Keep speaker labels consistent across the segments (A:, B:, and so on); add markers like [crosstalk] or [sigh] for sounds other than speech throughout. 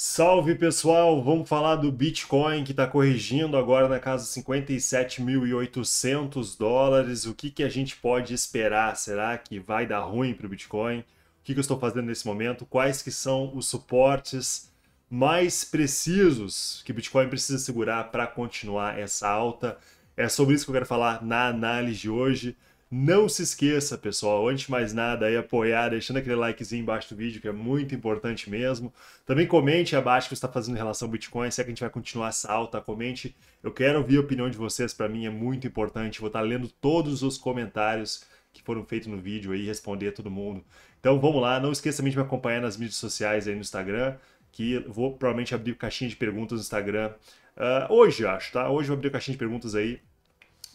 A: Salve pessoal, vamos falar do Bitcoin que está corrigindo agora na casa 57.800 dólares. O que, que a gente pode esperar? Será que vai dar ruim para o Bitcoin? O que, que eu estou fazendo nesse momento? Quais que são os suportes mais precisos que o Bitcoin precisa segurar para continuar essa alta? É sobre isso que eu quero falar na análise de hoje. Não se esqueça, pessoal, antes de mais nada, aí, apoiar, deixando aquele likezinho embaixo do vídeo, que é muito importante mesmo. Também comente abaixo o que você está fazendo em relação ao Bitcoin, se é que a gente vai continuar essa alta, comente. Eu quero ouvir a opinião de vocês, para mim é muito importante. Vou estar tá lendo todos os comentários que foram feitos no vídeo aí, responder a todo mundo. Então vamos lá, não esqueça também de me acompanhar nas mídias sociais aí no Instagram, que vou provavelmente abrir caixinha de perguntas no Instagram uh, hoje, acho, tá? Hoje eu vou abrir caixinha de perguntas aí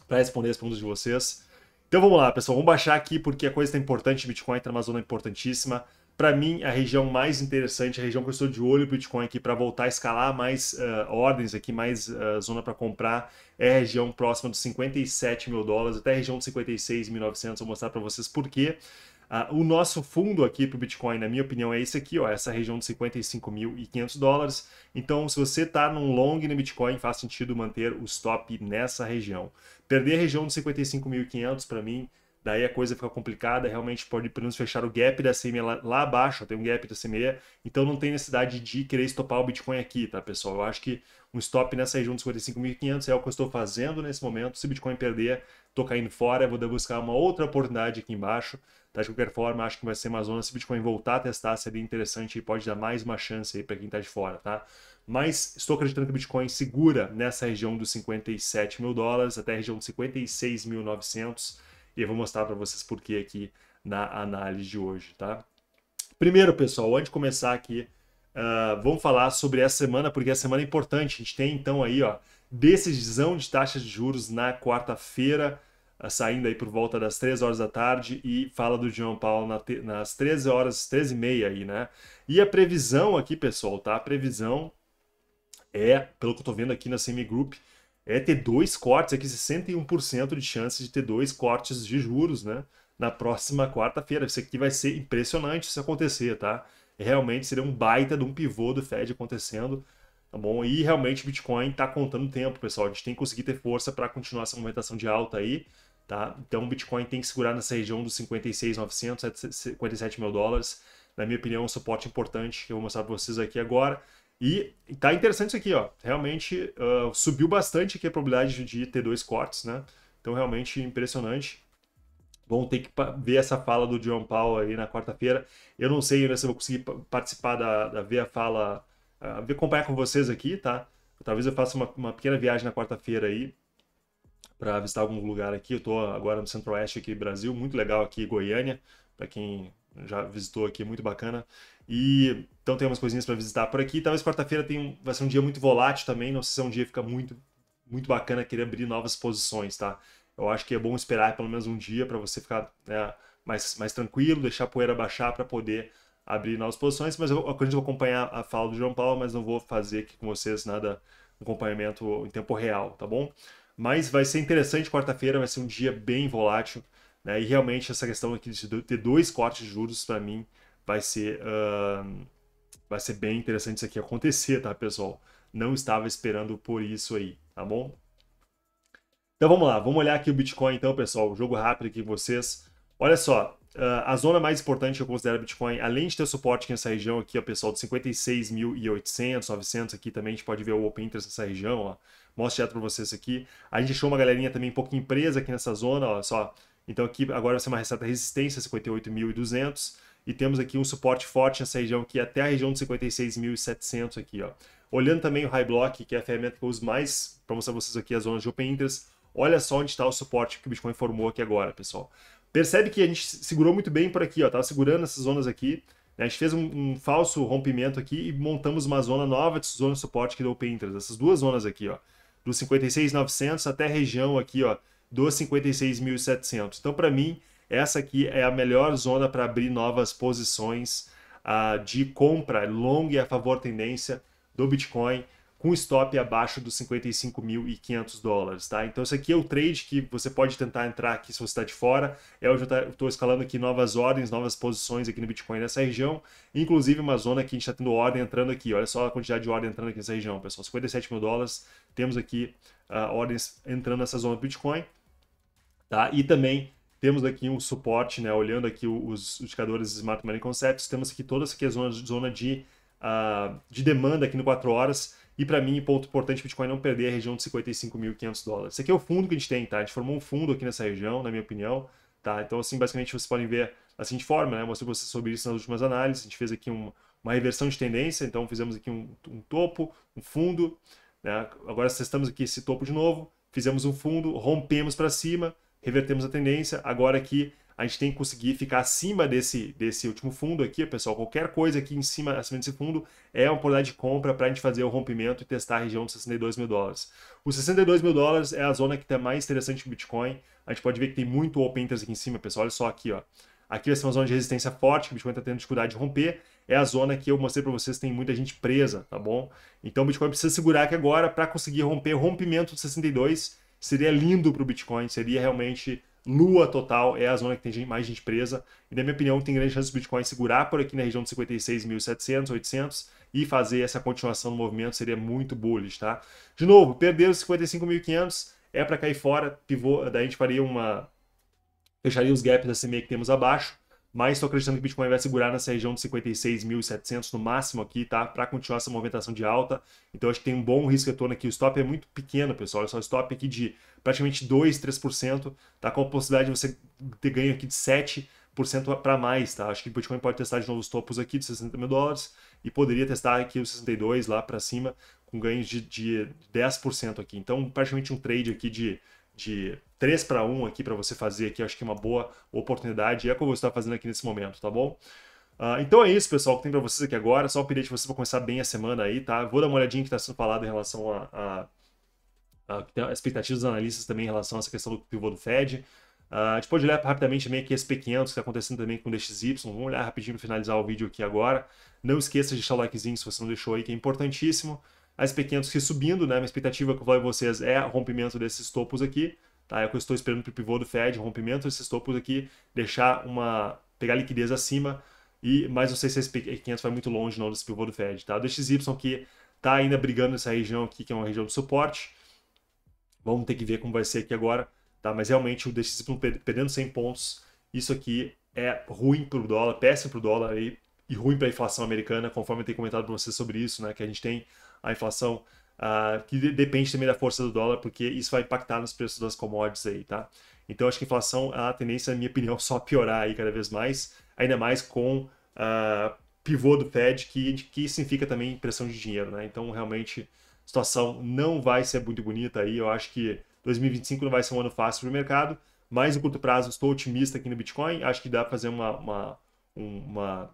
A: para responder as perguntas de vocês. Então vamos lá, pessoal, vamos baixar aqui porque a coisa está importante, Bitcoin está numa zona importantíssima para mim, a região mais interessante, a região que eu estou de olho para o Bitcoin aqui para voltar a escalar mais uh, ordens aqui, mais uh, zona para comprar, é a região próxima dos 57 mil dólares, até a região de 56.900. Vou mostrar para vocês por quê. Uh, o nosso fundo aqui para o Bitcoin, na minha opinião, é esse aqui, ó, essa região de 55.500 dólares. Então, se você está num long no Bitcoin, faz sentido manter o stop nessa região. Perder a região de 55.500, para mim, daí a coisa fica complicada, realmente pode pelo menos fechar o gap da CME lá, lá abaixo, tem um gap da CME, então não tem necessidade de querer estopar o Bitcoin aqui, tá pessoal? Eu acho que um stop nessa região dos 45.500 é o que eu estou fazendo nesse momento, se o Bitcoin perder, estou caindo fora, vou buscar uma outra oportunidade aqui embaixo, tá? De qualquer forma, acho que vai ser uma zona, se o Bitcoin voltar a testar, seria interessante e pode dar mais uma chance aí para quem está de fora, tá? mas estou acreditando que o Bitcoin segura nessa região dos 57 mil dólares até a região dos 56.900. E eu vou mostrar para vocês por que aqui na análise de hoje, tá? Primeiro, pessoal, antes de começar aqui, uh, vamos falar sobre essa semana, porque a semana é importante. A gente tem então aí, ó, decisão de taxas de juros na quarta-feira, ah, saindo aí por volta das 3 horas da tarde, e fala do João Paulo na nas 13 horas, 13 e meia aí, né? E a previsão aqui, pessoal, tá? A previsão é, pelo que eu tô vendo aqui na Semigroup. Group, é ter dois cortes, aqui é 61% de chance de ter dois cortes de juros, né? Na próxima quarta-feira. Isso aqui vai ser impressionante se acontecer, tá? Realmente seria um baita de um pivô do Fed acontecendo, tá bom? E realmente o Bitcoin tá contando tempo, pessoal. A gente tem que conseguir ter força para continuar essa movimentação de alta aí, tá? Então o Bitcoin tem que segurar nessa região dos 56.900, 57 mil dólares. Na minha opinião, é um suporte importante que eu vou mostrar para vocês aqui agora. E tá interessante isso aqui, ó. Realmente uh, subiu bastante aqui a probabilidade de ter dois cortes, né? Então, realmente impressionante. vamos ter que ver essa fala do John Paulo aí na quarta-feira. Eu não sei ainda se eu vou conseguir participar da, da ver a fala, uh, ver acompanhar com vocês aqui, tá? Talvez eu faça uma, uma pequena viagem na quarta-feira aí para visitar algum lugar aqui. Eu tô agora no Centro-Oeste aqui do Brasil, muito legal aqui Goiânia, para quem já visitou aqui, é muito bacana. E então tem umas coisinhas para visitar por aqui. Talvez quarta-feira tem vai ser um dia muito volátil também. Não sei se é um dia que fica muito muito bacana querer abrir novas posições, tá? Eu acho que é bom esperar pelo menos um dia para você ficar né, mais, mais tranquilo, deixar a poeira baixar para poder abrir novas posições. Mas eu, gente acredito vou acompanhar a fala do João Paulo, mas não vou fazer aqui com vocês nada acompanhamento em tempo real, tá bom? Mas vai ser interessante quarta-feira, vai ser um dia bem volátil. Né? E realmente essa questão aqui de ter dois cortes de juros para mim vai ser, uh, vai ser bem interessante isso aqui acontecer, tá, pessoal? Não estava esperando por isso aí, tá bom? Então vamos lá, vamos olhar aqui o Bitcoin então, pessoal. jogo rápido aqui com vocês. Olha só, uh, a zona mais importante eu considero Bitcoin, além de ter suporte aqui nessa região aqui, ó, pessoal, de 56.800, 900 aqui também, a gente pode ver o Open Interest nessa região, ó. Mostro direto para vocês aqui. A gente achou uma galerinha também um pouco empresa aqui nessa zona, olha só então aqui agora vai ser uma receita resistência, 58.200. E temos aqui um suporte forte nessa região aqui, é até a região de 56.700 aqui, ó. Olhando também o High Block, que é a ferramenta que eu uso mais para mostrar vocês aqui as zonas de Open Interest, olha só onde está o suporte que o Bitcoin formou aqui agora, pessoal. Percebe que a gente segurou muito bem por aqui, ó, tava segurando essas zonas aqui, né? a gente fez um, um, falso rompimento aqui e montamos uma zona nova de zona de suporte que open interest Essas duas zonas aqui, ó. Dos 56,900 até a região aqui, ó dos 56.700. Então, para mim, essa aqui é a melhor zona para abrir novas posições uh, de compra long e a favor tendência do Bitcoin com stop abaixo dos 55.500 dólares, tá? Então esse aqui é o trade que você pode tentar entrar aqui se você está de fora. É eu já tá, estou escalando aqui novas ordens, novas posições aqui no Bitcoin nessa região, inclusive uma zona que a gente está tendo ordem entrando aqui. Olha só a quantidade de ordem entrando aqui nessa região, pessoal, 57 mil dólares. Temos aqui uh, ordens entrando nessa zona do Bitcoin. Tá? E também temos aqui um suporte, né? olhando aqui os indicadores Smart Money Concepts, temos aqui toda essa zona, zona de, uh, de demanda aqui no 4 horas, e para mim, ponto importante, Bitcoin não perder a região de 55.500 dólares. Esse aqui é o fundo que a gente tem, tá? A gente formou um fundo aqui nessa região, na minha opinião, tá? Então, assim, basicamente, vocês podem ver assim de forma, né? Mostrei para vocês sobre isso nas últimas análises. A gente fez aqui um, uma reversão de tendência, então fizemos aqui um, um topo, um fundo, né? Agora testamos aqui esse topo de novo, fizemos um fundo, rompemos para cima, revertemos a tendência. Agora aqui a gente tem que conseguir ficar acima desse, desse último fundo aqui, pessoal. Qualquer coisa aqui em cima, acima desse fundo, é uma oportunidade de compra para a gente fazer o rompimento e testar a região dos 62 mil dólares. Os 62 mil dólares é a zona que está mais interessante para Bitcoin. A gente pode ver que tem muito open interest aqui em cima, pessoal. Olha só aqui, ó. Aqui vai ser uma zona de resistência forte, que o Bitcoin está tendo dificuldade de romper. É a zona que eu mostrei para vocês, tem muita gente presa, tá bom? Então o Bitcoin precisa segurar aqui agora para conseguir romper o rompimento dos 62 seria lindo para o Bitcoin, seria realmente lua total, é a zona que tem mais gente presa. E na minha opinião, tem grande chance do Bitcoin segurar por aqui na região de 56.700, 800 e fazer essa continuação do movimento seria muito bullish, tá? De novo, perder os 55.500 é para cair fora, pivô, daí a gente faria uma fecharia os gaps da CME que temos abaixo mas estou acreditando que o Bitcoin vai segurar nessa região de 56.700 no máximo aqui, tá? Para continuar essa movimentação de alta. Então acho que tem um bom risco retorno aqui. O stop é muito pequeno, pessoal. É só stop aqui de praticamente 2, 3%, tá? Com a possibilidade de você ter ganho aqui de 7% para mais, tá? Acho que o Bitcoin pode testar de novo os topos aqui de 60 mil dólares e poderia testar aqui os 62 lá para cima com ganhos de, de 10% aqui. Então praticamente um trade aqui de, de 3 para 1 aqui para você fazer aqui, acho que é uma boa oportunidade, é como você está fazendo aqui nesse momento, tá bom? Uh, então é isso, pessoal, que tem para vocês aqui agora. Só um pedido de vocês para começar bem a semana aí, tá? Vou dar uma olhadinha que está sendo falado em relação a, a, a, expectativas dos analistas também em relação a essa questão do pivô do Fed. Uh, a gente pode olhar rapidamente também aqui esse pequeno que está acontecendo também com o DXY. Vamos olhar rapidinho para finalizar o vídeo aqui agora. Não esqueça de deixar o likezinho se você não deixou aí, que é importantíssimo. as pequenos que subindo, né? Minha expectativa que eu falei vocês é rompimento desses topos aqui. Tá? É o que eu estou esperando para o pivô do Fed, rompimento desses topos aqui, deixar uma. pegar liquidez acima. E, mas não sei se esse 500 vai muito longe não desse pivô do Fed. Tá? O DXY que está ainda brigando nessa região aqui, que é uma região de suporte. Vamos ter que ver como vai ser aqui agora. Tá? Mas realmente o DXY perdendo 100 pontos, isso aqui é ruim para o dólar, péssimo para o dólar e, e ruim para a inflação americana, conforme eu tenho comentado para vocês sobre isso, né? que a gente tem a inflação uh, que depende também da força do dólar, porque isso vai impactar nos preços das commodities aí, tá? Então acho que a inflação, a tendência, na minha opinião, [laughs] só piorar aí cada vez mais, ainda mais com uh, pivô do Fed, que, que significa também pressão de dinheiro, né? Então realmente a situação não vai ser muito bonita aí, eu acho que 2025 não vai ser um ano fácil para o mercado, mas no curto prazo estou otimista aqui no Bitcoin, acho que dá para fazer uma, uma, uma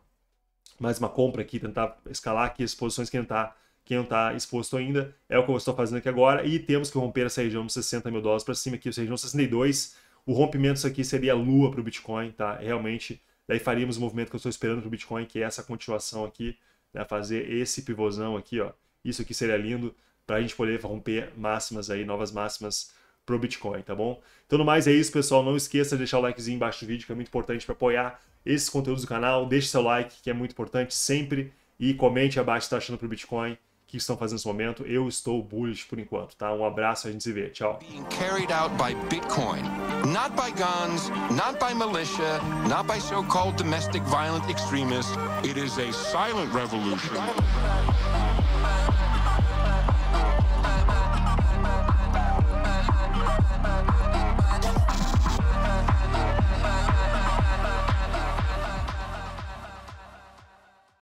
A: mais uma compra aqui, tentar escalar aqui as posições que ainda está quem não está exposto ainda, é o que eu estou fazendo aqui agora, e temos que romper essa região dos 60 mil dólares para cima aqui, essa região 62, o rompimento disso aqui seria lua para o Bitcoin, tá? É, realmente, daí faríamos o movimento que eu estou esperando para o Bitcoin, que é essa continuação aqui, né? fazer esse pivôzão aqui, ó, isso aqui seria lindo, para a gente poder romper máximas aí, novas máximas para o Bitcoin, tá bom? Então, no mais, é isso, pessoal. Não esqueça de deixar o likezinho embaixo do vídeo, que é muito importante para apoiar esses conteúdos do canal. Deixe seu like, que é muito importante sempre. E comente abaixo o que está achando para o Bitcoin que estão fazendo nesse momento. Eu estou bullish por enquanto, tá? Um abraço, a gente se vê. Tchau. Being carried out by Bitcoin, not by guns, not by militia, not by so-called domestic violent extremists. It is a silent revolution.